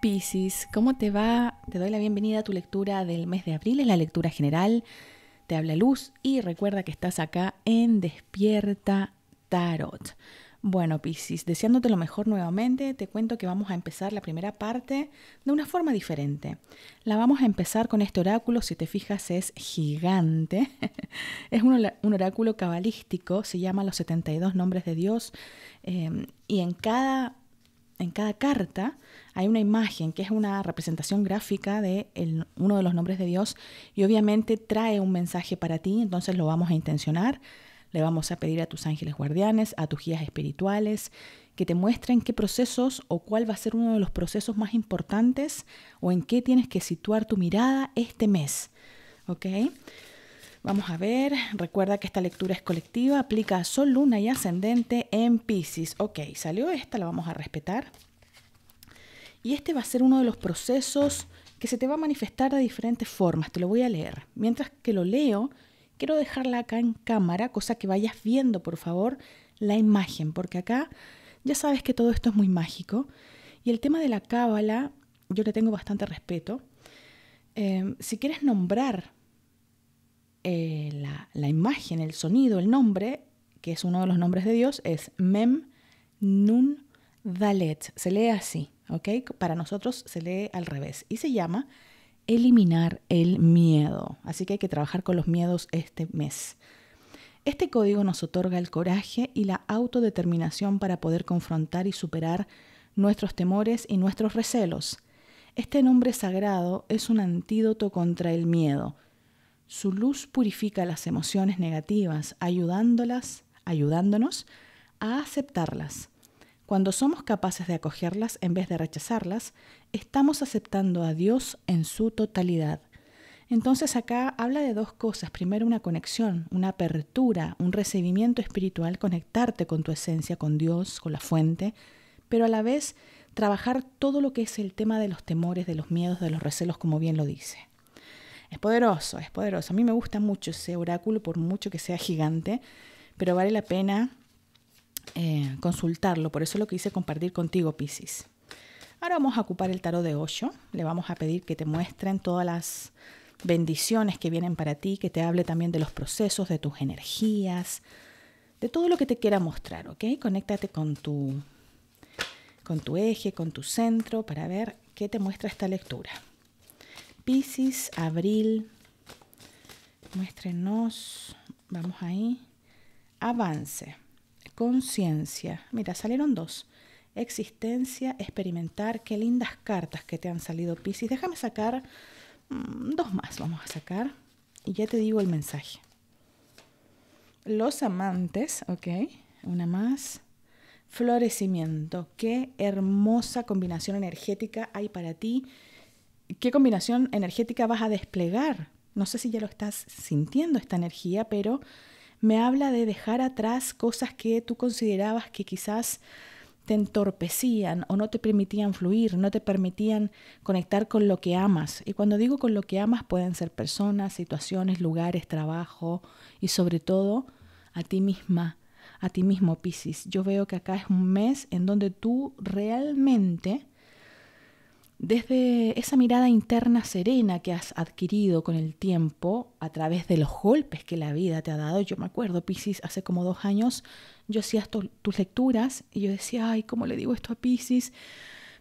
Piscis, ¿cómo te va? Te doy la bienvenida a tu lectura del mes de abril, es la lectura general. Te habla Luz y recuerda que estás acá en Despierta Tarot. Bueno, Piscis, deseándote lo mejor nuevamente, te cuento que vamos a empezar la primera parte de una forma diferente. La vamos a empezar con este oráculo, si te fijas es gigante. es un, oráculo cabalístico, se llama Los 72 Nombres de Dios eh, y en cada en cada carta hay una imagen que es una representación gráfica de uno de los nombres de Dios y obviamente trae un mensaje para ti, entonces lo vamos a intencionar, le vamos a pedir a tus ángeles guardianes, a tus guías espirituales, que te muestren qué procesos o cuál va a ser uno de los procesos más importantes o en qué tienes que situar tu mirada este mes. ¿Ok? Vamos a ver, recuerda que esta lectura es colectiva, aplica a Sol, Luna y Ascendente en Pisces. Ok, salió esta, la vamos a respetar. Y este va a ser uno de los procesos que se te va a manifestar de diferentes formas, te lo voy a leer. Mientras que lo leo, quiero dejarla acá en cámara, cosa que vayas viendo, por favor, la imagen, porque acá ya sabes que todo esto es muy mágico. Y el tema de la cábala, yo le tengo bastante respeto. Eh, si quieres nombrar eh, la, la, imagen, el sonido, el nombre, que es uno de los nombres de Dios, es Mem Nun Dalet. Se lee así, ¿ok? Para nosotros se lee al revés y se llama eliminar el miedo. Así que hay que trabajar con los miedos este mes. Este código nos otorga el coraje y la autodeterminación para poder confrontar y superar nuestros temores y nuestros recelos. Este nombre sagrado es un antídoto contra el miedo, su luz purifica las emociones negativas, ayudándolas, ayudándonos a aceptarlas. Cuando somos capaces de acogerlas en vez de rechazarlas, estamos aceptando a Dios en su totalidad. Entonces acá habla de dos cosas. Primero una conexión, una apertura, un recibimiento espiritual, conectarte con tu esencia, con Dios, con la fuente, pero a la vez trabajar todo lo que es el tema de los temores, de los miedos, de los recelos, como bien lo dice. Es poderoso, es poderoso. A mí me gusta mucho ese oráculo, por mucho que sea gigante, pero vale la pena eh, consultarlo. Por eso lo quise compartir contigo, Piscis. Ahora vamos a ocupar el tarot de Osho. Le vamos a pedir que te muestren todas las bendiciones que vienen para ti, que te hable también de los procesos, de tus energías, de todo lo que te quiera mostrar, ¿ok? Conéctate con tu, con tu eje, con tu centro, para ver qué te muestra esta lectura. Pisces, abril. Muéstrenos. Vamos ahí. Avance. Conciencia. Mira, salieron dos. Existencia, experimentar. Qué lindas cartas que te han salido, Pisces. Déjame sacar mm, dos más. Vamos a sacar. Y ya te digo el mensaje. Los amantes, ok. Una más. Florecimiento. Qué hermosa combinación energética hay para ti qué combinación energética vas a desplegar. No sé si ya lo estás sintiendo esta energía, pero me habla de dejar atrás cosas que tú considerabas que quizás te entorpecían o no te permitían fluir, no te permitían conectar con lo que amas. Y cuando digo con lo que amas pueden ser personas, situaciones, lugares, trabajo y sobre todo a ti misma, a ti mismo, Piscis. Yo veo que acá es un mes en donde tú realmente desde esa mirada interna serena que has adquirido con el tiempo, a través de los golpes que la vida te ha dado, yo me acuerdo, Pisces, hace como dos años, yo hacía tus lecturas y yo decía, ay, ¿cómo le digo esto a Pisces?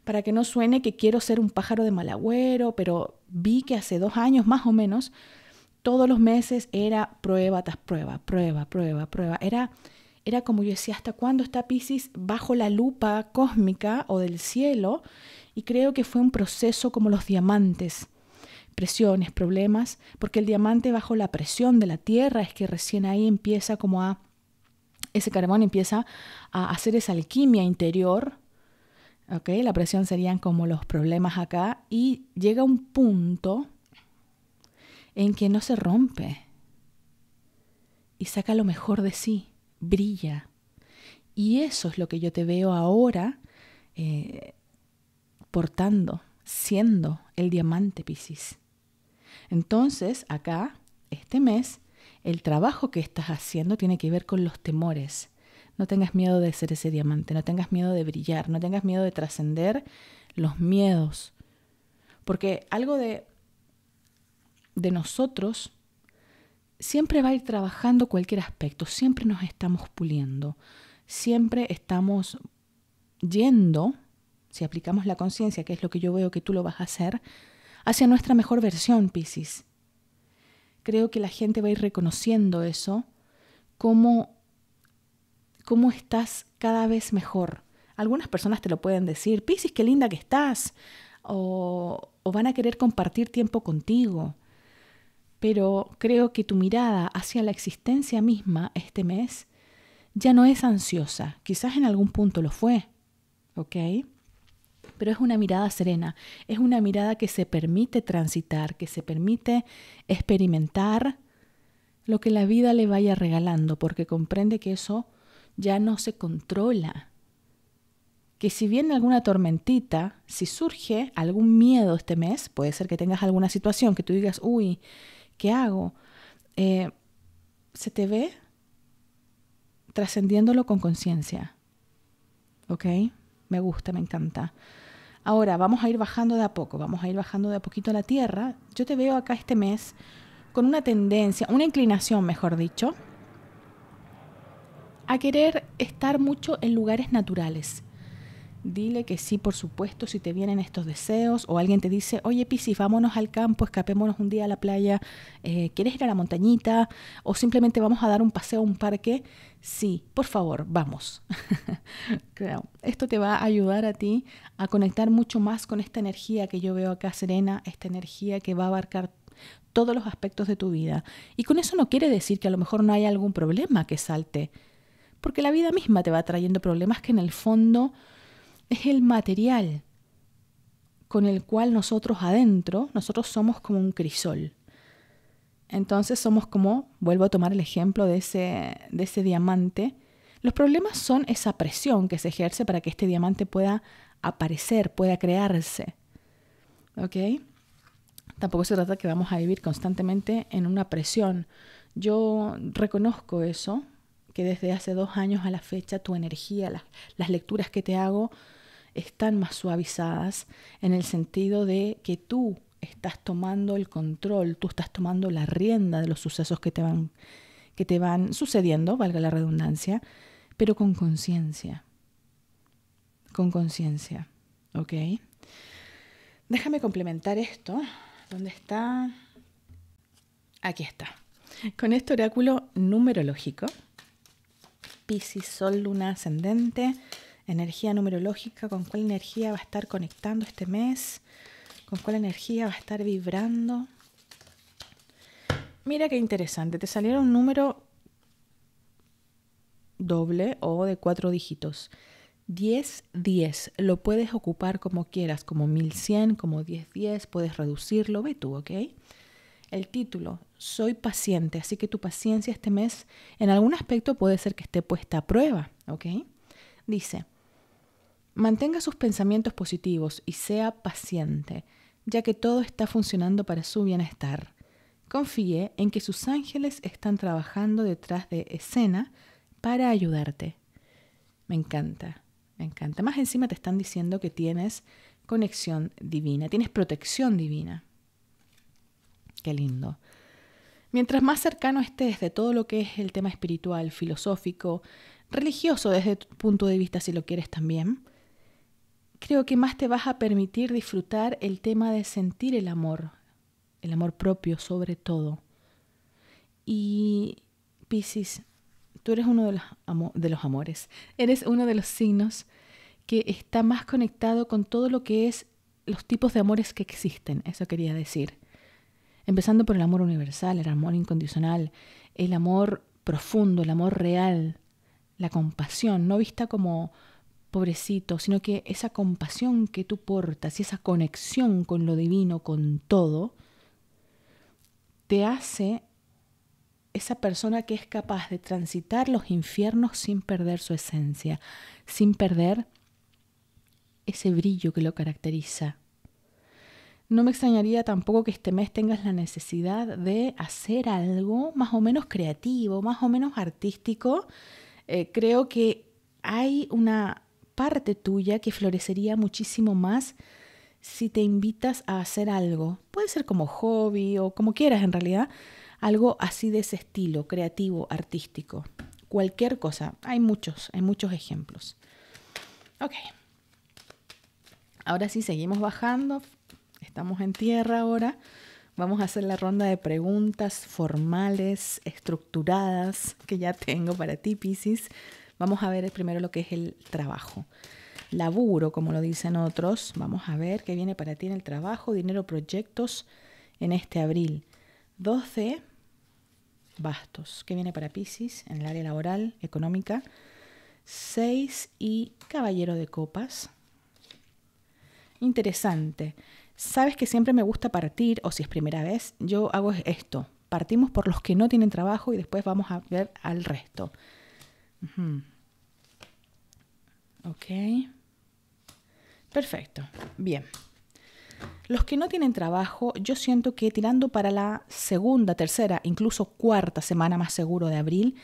Para que no suene que quiero ser un pájaro de malagüero, pero vi que hace dos años más o menos, todos los meses era prueba tras prueba, prueba, prueba, prueba. Era, era como yo decía, ¿hasta cuándo está Pisces bajo la lupa cósmica o del cielo? y creo que fue un proceso como los diamantes. Presiones, problemas, porque el diamante bajo la presión de la tierra es que recién ahí empieza como a, ese carbón empieza a hacer esa alquimia interior, ¿ok? La presión serían como los problemas acá y llega un punto en que no se rompe y saca lo mejor de sí, brilla. Y eso es lo que yo te veo ahora eh, portando, siendo el diamante Piscis. Entonces, acá, este mes, el trabajo que estás haciendo tiene que ver con los temores. No tengas miedo de ser ese diamante, no tengas miedo de brillar, no tengas miedo de trascender los miedos. Porque algo de, de nosotros siempre va a ir trabajando cualquier aspecto, siempre nos estamos puliendo, siempre estamos yendo si aplicamos la conciencia, que es lo que yo veo que tú lo vas a hacer, hacia nuestra mejor versión, Piscis. Creo que la gente va a ir reconociendo eso, cómo, cómo estás cada vez mejor. Algunas personas te lo pueden decir, Piscis, qué linda que estás, o, o van a querer compartir tiempo contigo. Pero creo que tu mirada hacia la existencia misma este mes ya no es ansiosa. Quizás en algún punto lo fue, ¿ok? pero es una mirada serena, es una mirada que se permite transitar, que se permite experimentar lo que la vida le vaya regalando, porque comprende que eso ya no se controla. Que si viene alguna tormentita, si surge algún miedo este mes, puede ser que tengas alguna situación que tú digas, uy, ¿qué hago? Eh, se te ve trascendiéndolo con conciencia. ¿Ok? Me gusta, me encanta. Ahora, vamos a ir bajando de a poco, vamos a ir bajando de a poquito a la Tierra. Yo te veo acá este mes con una tendencia, una inclinación, mejor dicho, a querer estar mucho en lugares naturales, Dile que sí, por supuesto, si te vienen estos deseos o alguien te dice, oye Pisis, vámonos al campo, escapémonos un día a la playa, eh, ¿quieres ir a la montañita? O simplemente vamos a dar un paseo a un parque. Sí, por favor, vamos. creo Esto te va a ayudar a ti a conectar mucho más con esta energía que yo veo acá serena, esta energía que va a abarcar todos los aspectos de tu vida. Y con eso no quiere decir que a lo mejor no haya algún problema que salte, porque la vida misma te va trayendo problemas que en el fondo es el material con el cual nosotros adentro, nosotros somos como un crisol. Entonces somos como, vuelvo a tomar el ejemplo de ese, de ese diamante, los problemas son esa presión que se ejerce para que este diamante pueda aparecer, pueda crearse. ¿Ok? Tampoco se trata que vamos a vivir constantemente en una presión. Yo reconozco eso, que desde hace dos años a la fecha tu energía, las lecturas que te hago, están más suavizadas en el sentido de que tú estás tomando el control, tú estás tomando la rienda de los sucesos que te van, que te van sucediendo, valga la redundancia, pero con conciencia. Con conciencia, ¿ok? Déjame complementar esto. ¿Dónde está? Aquí está. Con este oráculo numerológico, Piscis, Sol, Luna, Ascendente, energía numerológica, con cuál energía va a estar conectando este mes, con cuál energía va a estar vibrando. Mira qué interesante, te saliera un número doble o de cuatro dígitos. 10, 10. Lo puedes ocupar como quieras, como 1100, como 10, 10. Puedes reducirlo, ve tú, ¿ok? El título, soy paciente, así que tu paciencia este mes en algún aspecto puede ser que esté puesta a prueba, ¿ok? Dice, Mantenga sus pensamientos positivos y sea paciente, ya que todo está funcionando para su bienestar. Confíe en que sus ángeles están trabajando detrás de escena para ayudarte. Me encanta, me encanta. Más encima te están diciendo que tienes conexión divina, tienes protección divina. Qué lindo. Mientras más cercano estés de todo lo que es el tema espiritual, filosófico, religioso desde tu punto de vista si lo quieres también, creo que más te vas a permitir disfrutar el tema de sentir el amor, el amor propio sobre todo. Y Piscis, tú eres uno de los, de los amores, eres uno de los signos que está más conectado con todo lo que es los tipos de amores que existen, eso quería decir. Empezando por el amor universal, el amor incondicional, el amor profundo, el amor real, la compasión, no vista como pobrecito, sino que esa compasión que tú portas y esa conexión con lo divino, con todo, te hace esa persona que es capaz de transitar los infiernos sin perder su esencia, sin perder ese brillo que lo caracteriza. No me extrañaría tampoco que este mes tengas la necesidad de hacer algo más o menos creativo, más o menos artístico. Eh, creo que hay una parte tuya que florecería muchísimo más si te invitas a hacer algo. Puede ser como hobby o como quieras en realidad, algo así de ese estilo, creativo, artístico. Cualquier cosa. Hay muchos, hay muchos ejemplos. Ok. Ahora sí, seguimos bajando. Estamos en tierra ahora. Vamos a hacer la ronda de preguntas formales, estructuradas, que ya tengo para ti, Pisces. Vamos a ver primero lo que es el trabajo. Laburo, como lo dicen otros. Vamos a ver qué viene para ti en el trabajo, dinero, proyectos en este abril. 12. bastos. ¿Qué viene para Pisces en el área laboral, económica? 6 y caballero de copas. Interesante. Sabes que siempre me gusta partir, o si es primera vez, yo hago esto. Partimos por los que no tienen trabajo y después vamos a ver al resto. Ok. Perfecto. Bien. Los que no tienen trabajo, yo siento que tirando para la segunda, tercera, incluso cuarta semana más seguro de abril,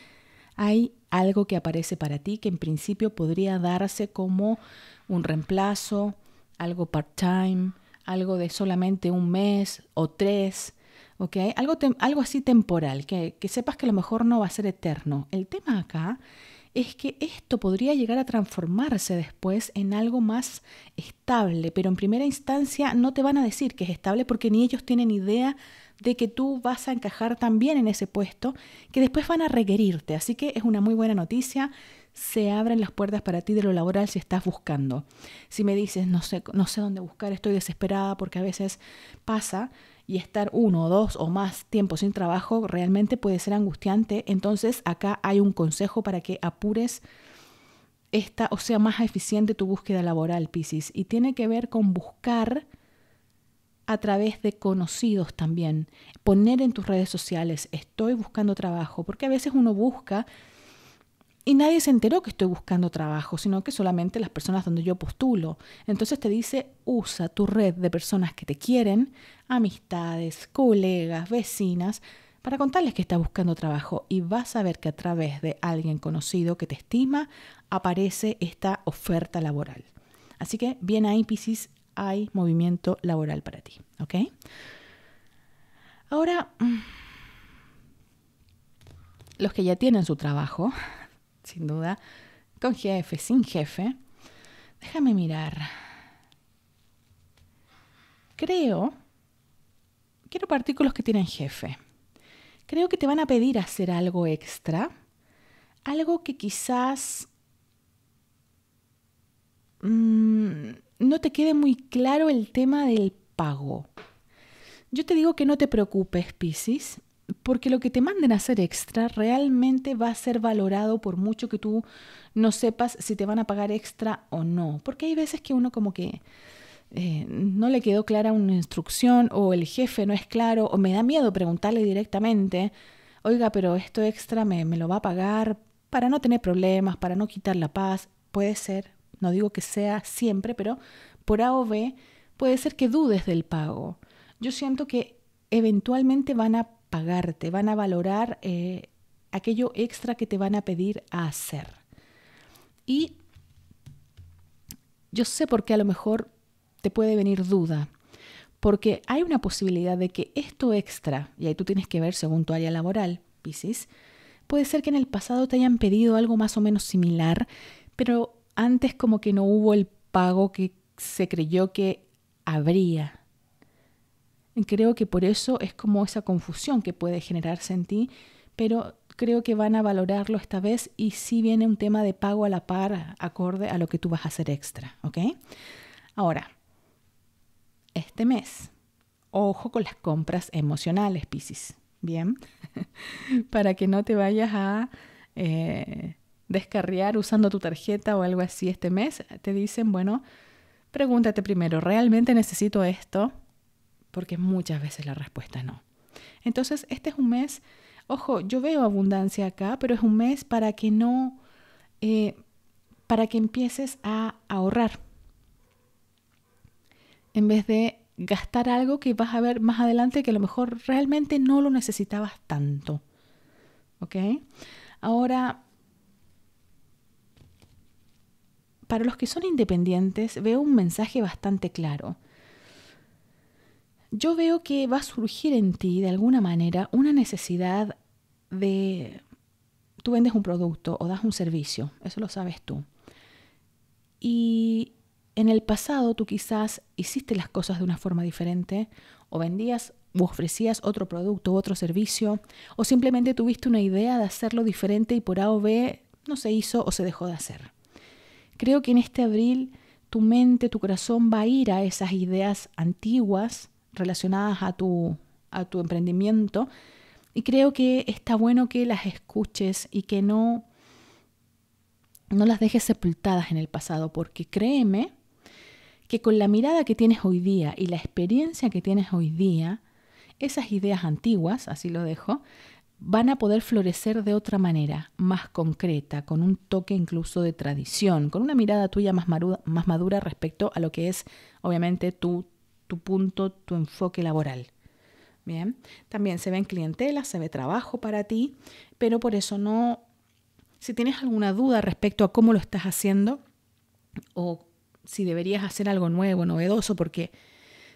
hay algo que aparece para ti que en principio podría darse como un reemplazo, algo part-time, algo de solamente un mes o tres, algo, algo así temporal, que, que sepas que a lo mejor no va a ser eterno. El tema acá es que esto podría llegar a transformarse después en algo más estable, pero en primera instancia no te van a decir que es estable porque ni ellos tienen idea de que tú vas a encajar también en ese puesto que después van a requerirte. Así que es una muy buena noticia. Se abren las puertas para ti de lo laboral si estás buscando. Si me dices, no sé, no sé dónde buscar, estoy desesperada porque a veces pasa y estar uno, dos o más tiempo sin trabajo realmente puede ser angustiante. Entonces acá hay un consejo para que apures esta o sea más eficiente tu búsqueda laboral, Piscis. Y tiene que ver con buscar a través de conocidos también. Poner en tus redes sociales, estoy buscando trabajo, porque a veces uno busca y nadie se enteró que estoy buscando trabajo, sino que solamente las personas donde yo postulo. Entonces te dice, usa tu red de personas que te quieren, amistades, colegas, vecinas, para contarles que estás buscando trabajo y vas a ver que a través de alguien conocido que te estima aparece esta oferta laboral. Así que bien ahí, Piscis, hay movimiento laboral para ti, ¿ok? Ahora, mm, los que ya tienen su trabajo, sin duda, con jefe, sin jefe. Déjame mirar. Creo, quiero partículas que tienen jefe. Creo que te van a pedir hacer algo extra, algo que quizás mm, no te quede muy claro el tema del pago. Yo te digo que no te preocupes, Piscis, porque lo que te manden a hacer extra realmente va a ser valorado por mucho que tú no sepas si te van a pagar extra o no. Porque hay veces que uno como que eh, no le quedó clara una instrucción o el jefe no es claro o me da miedo preguntarle directamente, oiga, pero esto extra me, me lo va a pagar para no tener problemas, para no quitar la paz. Puede ser, no digo que sea siempre, pero por A o B puede ser que dudes del pago. Yo siento que eventualmente van a pagarte, van a valorar eh, aquello extra que te van a pedir a hacer. Y yo sé por qué a lo mejor te puede venir duda, porque hay una posibilidad de que esto extra, y ahí tú tienes que ver según tu área laboral, Piscis, puede ser que en el pasado te hayan pedido algo más o menos similar, pero antes como que no hubo el pago que se creyó que habría Creo que por eso es como esa confusión que puede generarse en ti, pero creo que van a valorarlo esta vez y si viene un tema de pago a la par, acorde a lo que tú vas a hacer extra, ¿ok? Ahora, este mes, ojo con las compras emocionales, Piscis, ¿bien? Para que no te vayas a... Eh, descarriar usando tu tarjeta o algo así este mes, te dicen, bueno, pregúntate primero, ¿realmente necesito esto? porque muchas veces la respuesta no. Entonces, este es un mes, ojo, yo veo abundancia acá, pero es un mes para que no, eh, para que empieces a ahorrar, en vez de gastar algo que vas a ver más adelante que a lo mejor realmente no lo necesitabas tanto. ¿Ok? Ahora, para los que son independientes veo un mensaje bastante claro yo veo que va a surgir en ti de alguna manera una necesidad de... Tú vendes un producto o das un servicio, eso lo sabes tú. Y en el pasado tú quizás hiciste las cosas de una forma diferente o vendías o ofrecías otro producto u otro servicio o simplemente tuviste una idea de hacerlo diferente y por A o B no se hizo o se dejó de hacer. Creo que en este abril tu mente, tu corazón va a ir a esas ideas antiguas relacionadas a tu, a tu emprendimiento. Y creo que está bueno que las escuches y que no, no las dejes sepultadas en el pasado, porque créeme que con la mirada que tienes hoy día y la experiencia que tienes hoy día, esas ideas antiguas, así lo dejo, van a poder florecer de otra manera, más concreta, con un toque incluso de tradición, con una mirada tuya más, madura respecto a lo que es, obviamente, tu tu punto, tu enfoque laboral. Bien, también se ve en clientela, se ve trabajo para ti, pero por eso no, si tienes alguna duda respecto a cómo lo estás haciendo o si deberías hacer algo nuevo, novedoso, porque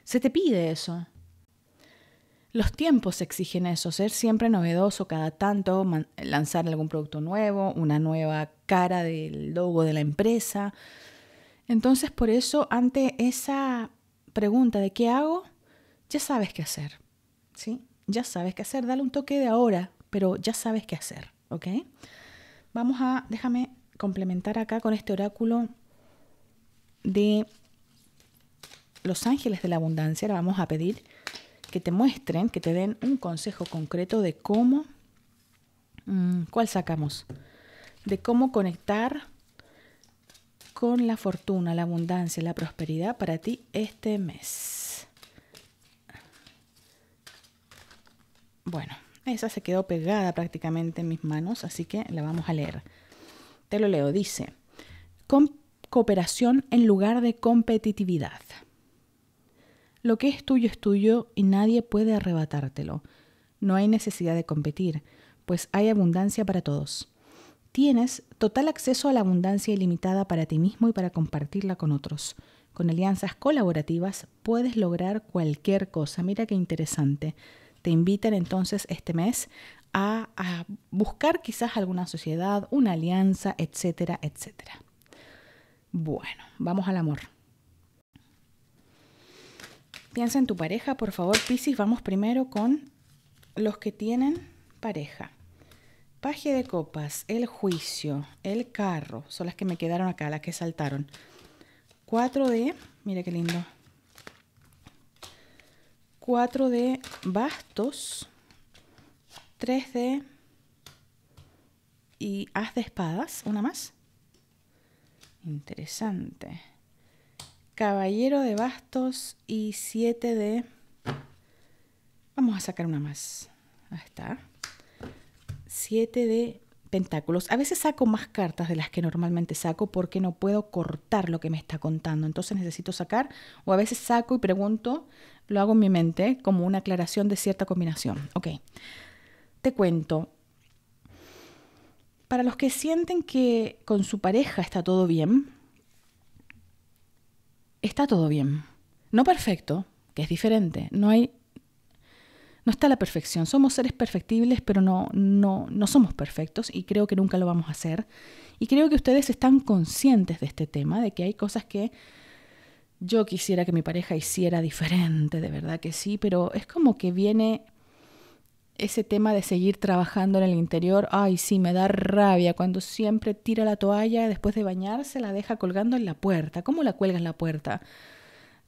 se te pide eso. Los tiempos exigen eso, ser siempre novedoso cada tanto, lanzar algún producto nuevo, una nueva cara del logo de la empresa. Entonces, por eso, ante esa pregunta de qué hago, ya sabes qué hacer, ¿sí? Ya sabes qué hacer, dale un toque de ahora, pero ya sabes qué hacer, ¿ok? Vamos a, déjame complementar acá con este oráculo de los ángeles de la abundancia. vamos a pedir que te muestren, que te den un consejo concreto de cómo, mm, ¿cuál sacamos? De cómo conectar con la fortuna, la abundancia, la prosperidad para ti este mes. Bueno, esa se quedó pegada prácticamente en mis manos, así que la vamos a leer. Te lo leo, dice, cooperación en lugar de competitividad. Lo que es tuyo es tuyo y nadie puede arrebatártelo. No hay necesidad de competir, pues hay abundancia para todos tienes total acceso a la abundancia ilimitada para ti mismo y para compartirla con otros. Con alianzas colaborativas puedes lograr cualquier cosa. Mira qué interesante. Te invitan entonces este mes a, buscar quizás alguna sociedad, una alianza, etcétera, etcétera. Bueno, vamos al amor. Piensa en tu pareja, por favor, Piscis. Vamos primero con los que tienen pareja. Paje de copas, el juicio, el carro, son las que me quedaron acá, las que saltaron. 4 de, mira qué lindo. 4 de bastos, 3 de y haz de espadas, una más. Interesante. Caballero de bastos y 7 de... Vamos a sacar una más. Ahí está siete de pentáculos. A veces saco más cartas de las que normalmente saco porque no puedo cortar lo que me está contando. Entonces necesito sacar o a veces saco y pregunto, lo hago en mi mente como una aclaración de cierta combinación. Ok, te cuento. Para los que sienten que con su pareja está todo bien, está todo bien. No perfecto, que es diferente. No hay no está la perfección. Somos seres perfectibles, pero no, no, no somos perfectos y creo que nunca lo vamos a hacer. Y creo que ustedes están conscientes de este tema, de que hay cosas que yo quisiera que mi pareja hiciera diferente, de verdad que sí, pero es como que viene ese tema de seguir trabajando en el interior, ay, sí, me da rabia cuando siempre tira la toalla después de bañarse, la deja colgando en la puerta. ¿Cómo la cuelga en la puerta?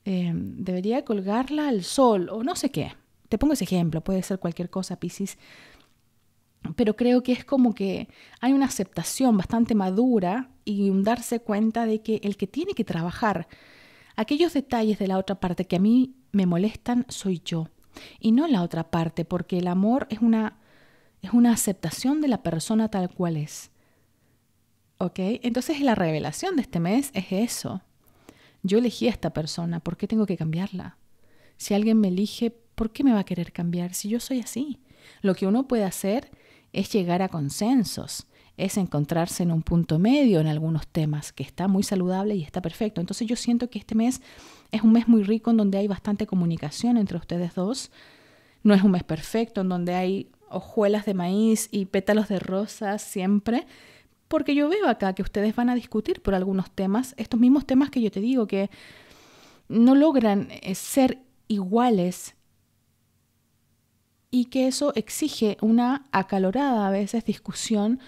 Em, debería colgarla al sol o no sé qué te pongo ese ejemplo, puede ser cualquier cosa, Piscis, pero creo que es como que hay una aceptación bastante madura y un darse cuenta de que el que tiene que trabajar aquellos detalles de la otra parte que a mí me molestan soy yo y no la otra parte, porque el amor es una, es una aceptación de la persona tal cual es. ¿Ok? Entonces la revelación de este mes es eso. Yo elegí a esta persona, ¿por qué tengo que cambiarla? Si alguien me elige ¿Por qué me va a querer cambiar si yo soy así? Lo que uno puede hacer es llegar a consensos, es encontrarse en un punto medio en algunos temas, que está muy saludable y está perfecto. Entonces yo siento que este mes es un mes muy rico en donde hay bastante comunicación entre ustedes dos. No es un mes perfecto en donde hay hojuelas de maíz y pétalos de rosas siempre, porque yo veo acá que ustedes van a discutir por algunos temas, estos mismos temas que yo te digo, que no logran eh, ser iguales y que eso exige una acalorada a veces discusión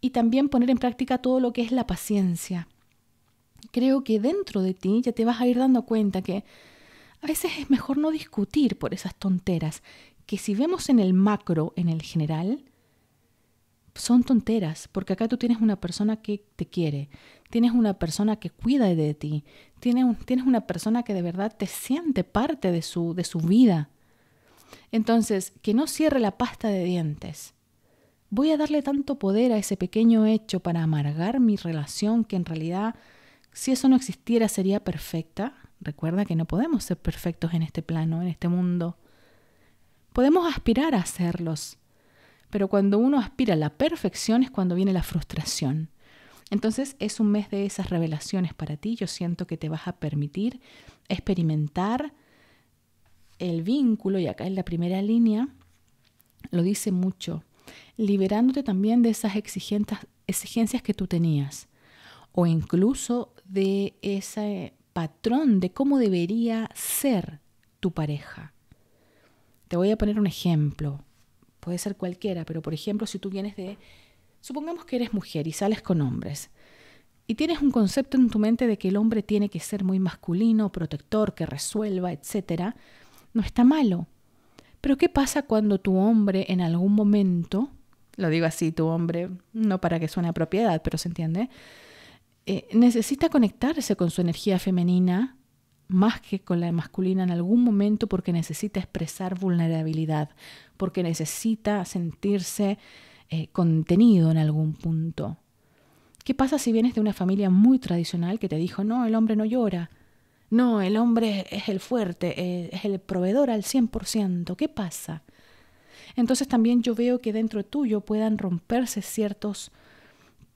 y también poner en práctica todo lo que es la paciencia. Creo que dentro de ti ya te vas a ir dando cuenta que a veces es mejor no discutir por esas tonteras, que si vemos en el macro, en el general, son tonteras, porque acá tú tienes una persona que te quiere, tienes una persona que cuida de ti, tienes, tienes una persona que de verdad te siente parte de su, de su vida. Entonces, que no cierre la pasta de dientes. Voy a darle tanto poder a ese pequeño hecho para amargar mi relación que en realidad, si eso no existiera, sería perfecta. Recuerda que no podemos ser perfectos en este plano, en este mundo. Podemos aspirar a serlos, pero cuando uno aspira a la perfección es cuando viene la frustración. Entonces es un mes de esas revelaciones para ti. Yo siento que te vas a permitir experimentar el vínculo, y acá en la primera línea, lo dice mucho, liberándote también de esas exigencias que tú tenías, o incluso de ese patrón de cómo debería ser tu pareja. Te voy a poner un ejemplo, puede ser cualquiera, pero por ejemplo, si tú vienes de, supongamos que eres mujer y sales con hombres, y tienes un concepto en tu mente de que el hombre tiene que ser muy masculino, protector, que resuelva, etcétera, no está malo. Pero ¿qué pasa cuando tu hombre en algún momento, lo digo así, tu hombre, no para que suene a propiedad, pero se entiende, eh, necesita conectarse con su energía femenina más que con la masculina en algún momento porque necesita expresar vulnerabilidad, porque necesita sentirse eh, contenido en algún punto. ¿Qué pasa si vienes de una familia muy tradicional que te dijo, no, el hombre no llora? No, el hombre es el fuerte, es el proveedor al 100%. ¿Qué pasa? Entonces también yo veo que dentro tuyo puedan romperse ciertos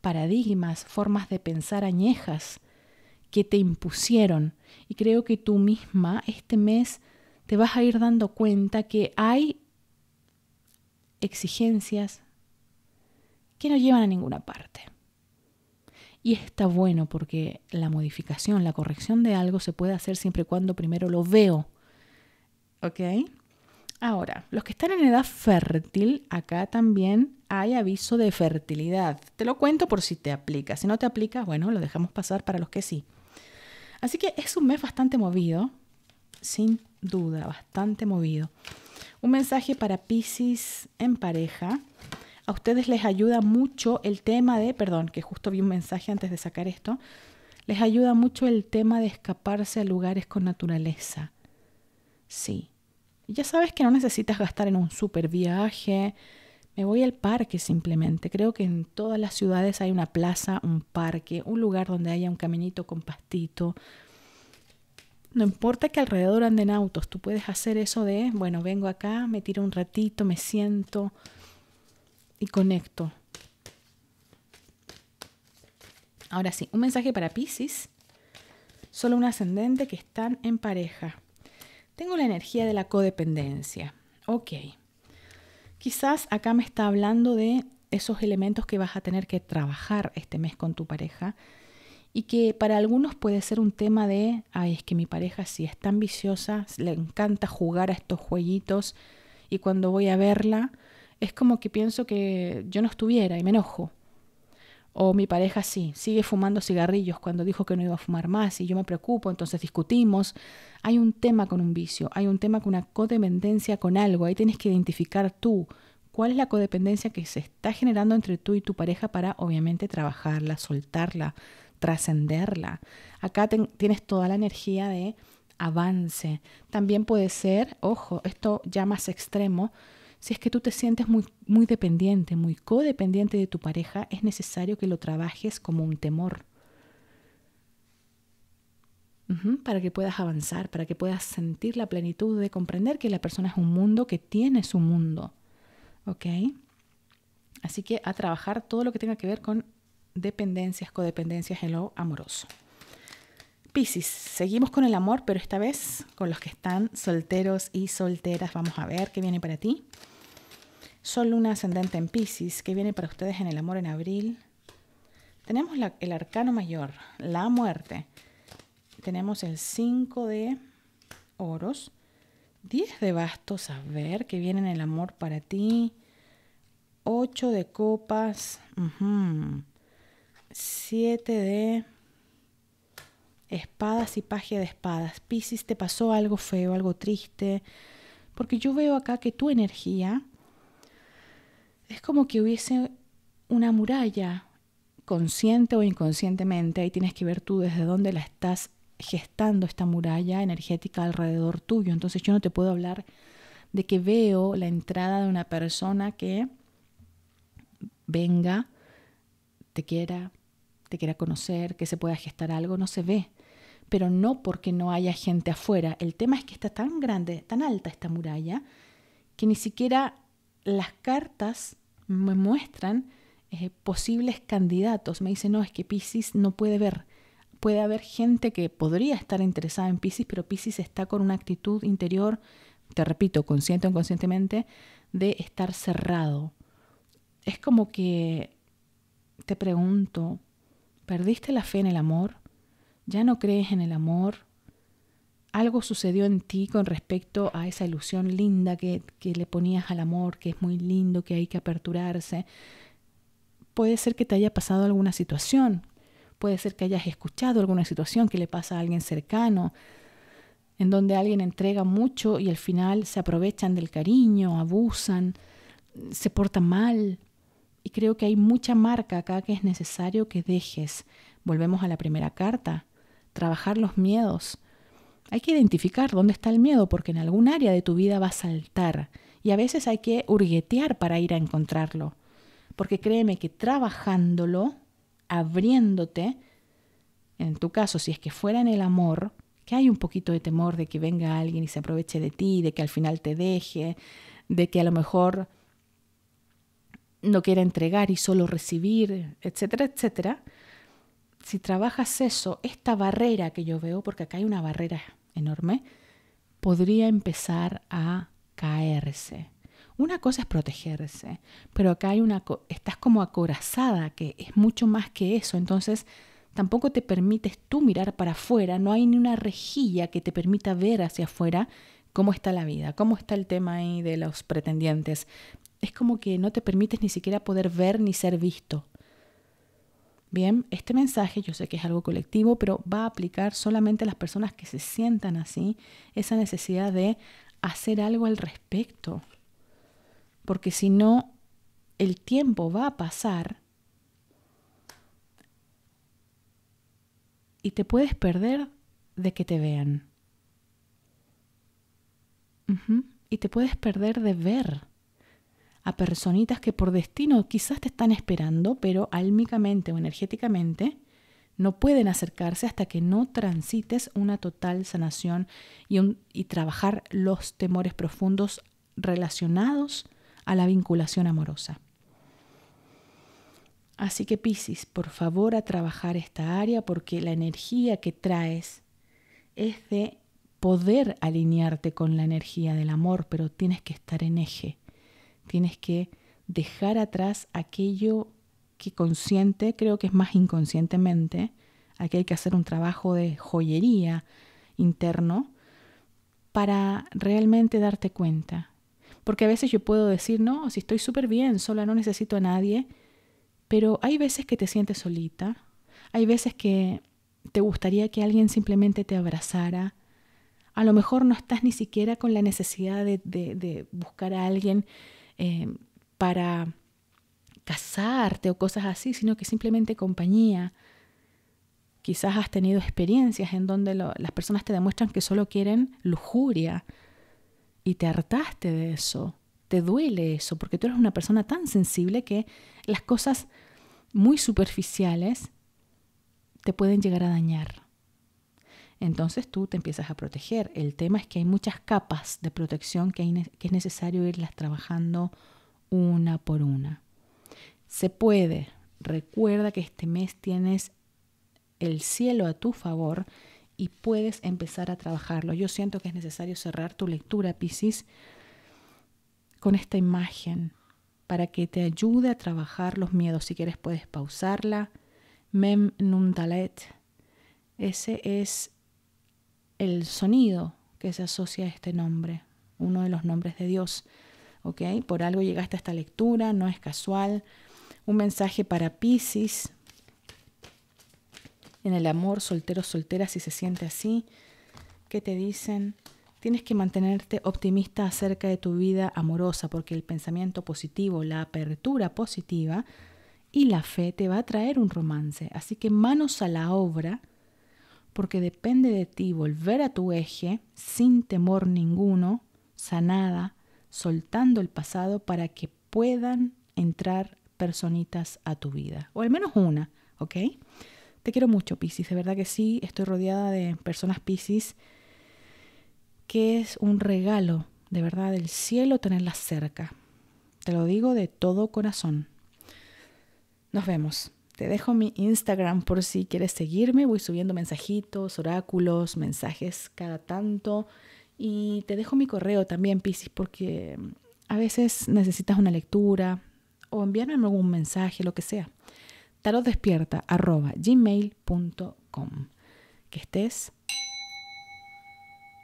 paradigmas, formas de pensar añejas que te impusieron. Y creo que tú misma este mes te vas a ir dando cuenta que hay exigencias que no llevan a ninguna parte. Y está bueno porque la modificación, la corrección de algo se puede hacer siempre y cuando primero lo veo. ¿Ok? Ahora, los que están en edad fértil, acá también hay aviso de fertilidad. Te lo cuento por si te aplica. Si no te aplica, bueno, lo dejamos pasar para los que sí. Así que es un mes bastante movido, sin duda, bastante movido. Un mensaje para Pisces en pareja a ustedes les ayuda mucho el tema de, perdón, que justo vi un mensaje antes de sacar esto, les ayuda mucho el tema de escaparse a lugares con naturaleza. Sí. Ya sabes que no necesitas gastar en un super viaje. Me voy al parque simplemente. Creo que en todas las ciudades hay una plaza, un parque, un lugar donde haya un caminito con pastito. No importa que alrededor anden autos, tú puedes hacer eso de, bueno, vengo acá, me tiro un ratito, me siento, y conecto. Ahora sí, un mensaje para Pisces. Solo un ascendente que están en pareja. Tengo la energía de la codependencia. Ok. Quizás acá me está hablando de esos elementos que vas a tener que trabajar este mes con tu pareja y que para algunos puede ser un tema de, ay, es que mi pareja sí es tan viciosa, le encanta jugar a estos jueguitos y cuando voy a verla es como que pienso que yo no estuviera y me enojo. O mi pareja sí, sigue fumando cigarrillos cuando dijo que no iba a fumar más y yo me preocupo, entonces discutimos. Hay un tema con un vicio, hay un tema con una codependencia con algo, ahí tienes que identificar tú cuál es la codependencia que se está generando entre tú y tu pareja para obviamente trabajarla, soltarla, trascenderla. Acá tienes toda la energía de avance. También puede ser, ojo, esto ya más extremo, si es que tú te sientes muy, muy dependiente, muy codependiente de tu pareja, es necesario que lo trabajes como un temor. para que puedas avanzar, para que puedas sentir la plenitud de comprender que la persona es un mundo, que tiene su mundo. ¿Ok? Así que a trabajar todo lo que tenga que ver con dependencias, codependencias, en lo amoroso. Piscis, seguimos con el amor, pero esta vez con los que están solteros y solteras. Vamos a ver qué viene para ti. Sol Luna ascendente en Pisces, que viene para ustedes en el amor en abril. Tenemos el arcano mayor, la muerte. Tenemos el 5 de oros, 10 de bastos, a ver, qué viene en el amor para ti. 8 de copas, 7 de Espadas y paje de espadas. Piscis, te pasó algo feo, algo triste. Porque yo veo acá que tu energía es como que hubiese una muralla, consciente o inconscientemente. Ahí tienes que ver tú desde dónde la estás gestando esta muralla energética alrededor tuyo. Entonces yo no te puedo hablar de que veo la entrada de una persona que venga, te quiera, te quiera conocer, que se pueda gestar algo, no se ve pero no porque no haya gente afuera. El tema es que está tan grande, tan alta esta muralla, que ni siquiera las cartas me muestran eh, posibles candidatos. Me dicen, no, es que Pisces no puede ver. Puede haber gente que podría estar interesada en Pisces, pero Pisces está con una actitud interior, te repito, consciente o inconscientemente, de estar cerrado. Es como que te pregunto, ¿perdiste la fe en el amor? ya no crees en el amor, algo sucedió en ti con respecto a esa ilusión linda que, que, le ponías al amor, que es muy lindo, que hay que aperturarse. Puede ser que te haya pasado alguna situación, puede ser que hayas escuchado alguna situación que le pasa a alguien cercano, en donde alguien entrega mucho y al final se aprovechan del cariño, abusan, se portan mal. Y creo que hay mucha marca acá que es necesario que dejes. Volvemos a la primera carta trabajar los miedos. Hay que identificar dónde está el miedo porque en algún área de tu vida va a saltar y a veces hay que hurguetear para ir a encontrarlo. Porque créeme que trabajándolo, abriéndote, en tu caso, si es que fuera en el amor, que hay un poquito de temor de que venga alguien y se aproveche de ti, de que al final te deje, de que a lo mejor no quiera entregar y solo recibir, etcétera, etcétera, si trabajas eso, esta barrera que yo veo, porque acá hay una barrera enorme, podría empezar a caerse. Una cosa es protegerse, pero acá hay una estás como acorazada, que es mucho más que eso, entonces tampoco te permites tú mirar para afuera, no hay ni una rejilla que te permita ver hacia afuera cómo está la vida, cómo está el tema ahí de los pretendientes. Es como que no te permites ni siquiera poder ver ni ser visto. Bien, este mensaje yo sé que es algo colectivo, pero va a aplicar solamente a las personas que se sientan así, esa necesidad de hacer algo al respecto. Porque si no, el tiempo va a pasar y te puedes perder de que te vean. Y te puedes perder de ver a personitas que por destino quizás te están esperando, pero álmicamente o energéticamente no pueden acercarse hasta que no transites una total sanación y, y trabajar los temores profundos relacionados a la vinculación amorosa. Así que Piscis, por favor a trabajar esta área porque la energía que traes es de poder alinearte con la energía del amor, pero tienes que estar en eje. Tienes que dejar atrás aquello que consciente, creo que es más inconscientemente, aquí hay que hacer un trabajo de joyería interno para realmente darte cuenta. Porque a veces yo puedo decir, no, si estoy súper bien, sola, no necesito a nadie, pero hay veces que te sientes solita, hay veces que te gustaría que alguien simplemente te abrazara, a lo mejor no estás ni siquiera con la necesidad de, de, de buscar a alguien Em, para casarte o cosas así, sino que simplemente compañía. Quizás has tenido experiencias en donde las personas te demuestran que solo quieren lujuria y te hartaste de eso, te duele eso, porque tú eres una persona tan sensible que las cosas muy superficiales te pueden llegar a dañar entonces tú te empiezas a proteger. El tema es que hay muchas capas de protección que, es necesario irlas trabajando una por una. Se puede. Recuerda que este mes tienes el cielo a tu favor y puedes empezar a trabajarlo. Yo siento que es necesario cerrar tu lectura, Piscis, con esta imagen para que te ayude a trabajar los miedos. Si quieres puedes pausarla. Mem Nuntalet. Ese es el sonido que se asocia a este nombre, uno de los nombres de Dios. ¿ok? Por algo llegaste a esta lectura, no es casual. Un mensaje para Pisces. En el amor, soltero, soltera, si se siente así. ¿Qué te dicen? Tienes que mantenerte optimista acerca de tu vida amorosa porque el pensamiento positivo, la apertura positiva y la fe te va a traer un romance. Así que manos a la obra porque depende de ti volver a tu eje sin temor ninguno, sanada, soltando el pasado para que puedan entrar personitas a tu vida, o al menos una, ¿ok? Te quiero mucho, Piscis, de verdad que sí, estoy rodeada de personas Piscis, que es un regalo, de verdad, del cielo tenerlas cerca. Te lo digo de todo corazón. Nos vemos. Te dejo mi Instagram por si quieres seguirme. Voy subiendo mensajitos, oráculos, mensajes cada tanto. Y te dejo mi correo también, Piscis, porque mm, a veces necesitas una lectura o enviarme algún mensaje, lo que sea. tarotdespierta.gmail.com Que estés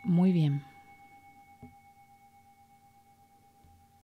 muy bien.